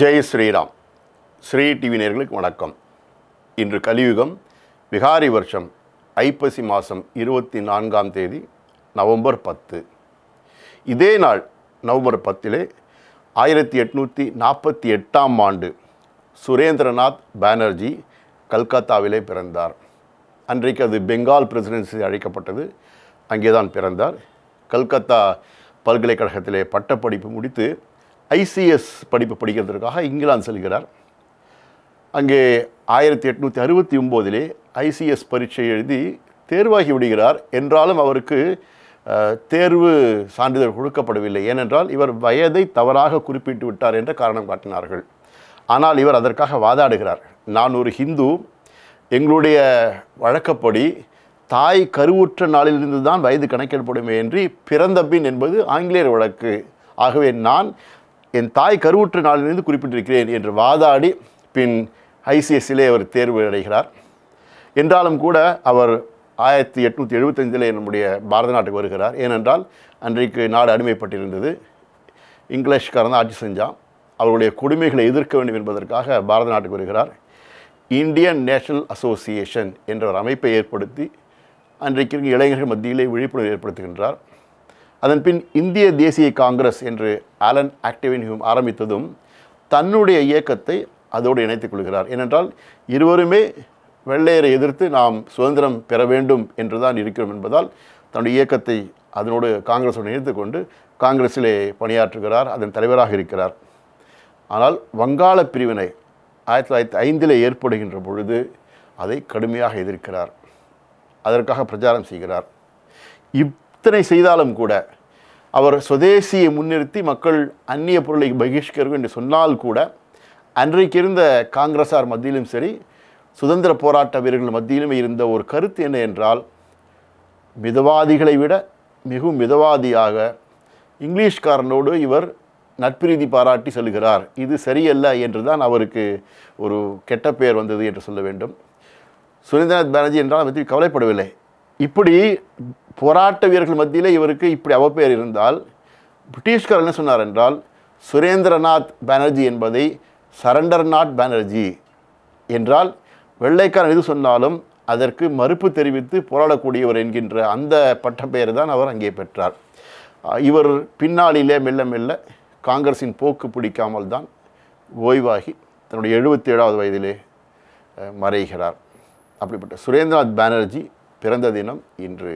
Jai Sriram Sri TV நேர்களுக்கு வணக்கம் இன்று கலியுகம் விகாரி வருஷம் ஐப்பசி மாதம் இருபத்தி நான்காம் தேதி நவம்பர் பத்து இதே நாள் நவம்பர் பத்திலே ஆயிரத்தி எட்நூற்றி நாற்பத்தி எட்டாம் ஆண்டு சுரேந்திரநாத் பானர்ஜி கல்கத்தாவிலே பிறந்தார் அன்றைக்கு அது பெங்கால் பிரசிடென்சி அழைக்கப்பட்டது அங்கே தான் பிறந்தார் கல்கத்தா பல்கலைக்கழகத்திலே பட்டப்படிப்பு முடித்து ஐசிஎஸ் படிப்பு படிக்கிறதுக்காக இங்கிலாந்து செல்கிறார் அங்கே ஆயிரத்தி எட்நூற்றி அறுபத்தி ஒம்போதிலே ஐசிஎஸ் பரீட்சை எழுதி தேர்வாகி விடுகிறார் என்றாலும் அவருக்கு தேர்வு சான்றிதழ் கொடுக்கப்படவில்லை ஏனென்றால் இவர் வயதை தவறாக குறிப்பிட்டு விட்டார் என்ற காரணம் காட்டினார்கள் ஆனால் இவர் அதற்காக வாதாடுகிறார் நான் ஒரு ஹிந்து எங்களுடைய வழக்கப்படி தாய் கருவுற்ற நாளிலிருந்து தான் வயது கணக்கிடப்படுமே என்று பிறந்த பின் என்பது ஆங்கிலேயர் வழக்கு ஆகவே நான் என் தாய் கருவுற்ற நாளிலிருந்து குறிப்பிட்டிருக்கிறேன் என்று வாதாடி பின் ஐசிஎஸ்சிலே அவர் தேர்வு அடைகிறார் என்றாலும் கூட அவர் ஆயிரத்தி எட்நூற்றி எழுபத்தஞ்சிலே என்னுடைய பாரத நாட்டுக்கு வருகிறார் ஏனென்றால் அன்றைக்கு நாடு அடிமைப்பட்டிருந்தது இங்கிலீஷ்காரன் ஆட்சி செஞ்சான் அவருடைய கொடுமைகளை எதிர்க்க வேண்டும் என்பதற்காக பாரத நாட்டுக்கு வருகிறார் இந்தியன் நேஷனல் அசோசியேஷன் என்ற ஒரு அமைப்பை ஏற்படுத்தி அன்றைக்கு இளைஞர்கள் மத்தியிலே விழிப்புணர்வு ஏற்படுத்துகின்றார் அதன்பின் இந்திய தேசிய காங்கிரஸ் என்று ஆலன் ஆக்டிவின் ஆரம்பித்ததும் தன்னுடைய இயக்கத்தை அதோடு இணைத்துக் கொள்கிறார் ஏனென்றால் இருவருமே வெள்ளையரை எதிர்த்து நாம் சுதந்திரம் பெற வேண்டும் என்று தான் இருக்கிறோம் என்பதால் தன்னுடைய இயக்கத்தை அதனோடு காங்கிரஸோடு இணைத்து கொண்டு காங்கிரஸிலே பணியாற்றுகிறார் அதன் தலைவராக இருக்கிறார் ஆனால் வங்காள பிரிவினை ஆயிரத்தி தொள்ளாயிரத்தி ஐந்தில் ஏற்படுகின்ற பொழுது அதை கடுமையாக எதிர்க்கிறார் அதற்காக பிரச்சாரம் செய்கிறார் இத்தனை செய்தாலும் கூட அவர் சுதேசியை முன்னிறுத்தி மக்கள் அந்நிய பொருளை பகிஷ்கர்கள் என்று சொன்னால் கூட அன்றைக்கு இருந்த காங்கிரஸார் மத்தியிலும் சரி சுதந்திர போராட்ட வீரர்கள் மத்தியிலும் இருந்த ஒரு கருத்து என்ன என்றால் மிதவாதிகளை விட மிகவும் மிதவாதியாக இங்கிலீஷ்காரனோடு இவர் நட்பிரீதி பாராட்டி சொல்கிறார் இது சரியல்ல என்று தான் அவருக்கு ஒரு கெட்ட பெயர் வந்தது என்று சொல்ல வேண்டும் சுரேந்திரநாத் பானர்ஜி என்றால் அதை பற்றி கவலைப்படவில்லை இப்படி போராட்ட வீரர்கள் மத்தியில் இவருக்கு இப்படி அவப்பெயர் இருந்தால் பிரிட்டிஷ்கார் என்ன சொன்னார் என்றால் சுரேந்திரநாத் பானர்ஜி என்பதை சரண்டர்நாத் பானர்ஜி என்றால் வெள்ளைக்காரன் எது சொன்னாலும் அதற்கு மறுப்பு தெரிவித்து போராடக்கூடியவர் என்கின்ற அந்த பட்டப்பெயர் தான் அவர் அங்கே பெற்றார் இவர் பின்னாளிலே மெல்ல மெல்ல காங்கிரஸின் போக்கு பிடிக்காமல் தான் ஓய்வாகி தன்னுடைய எழுபத்தி ஏழாவது வயதிலே மறைகிறார் அப்படிப்பட்ட சுரேந்திரநாத் பானர்ஜி பிறந்த தினம் இன்று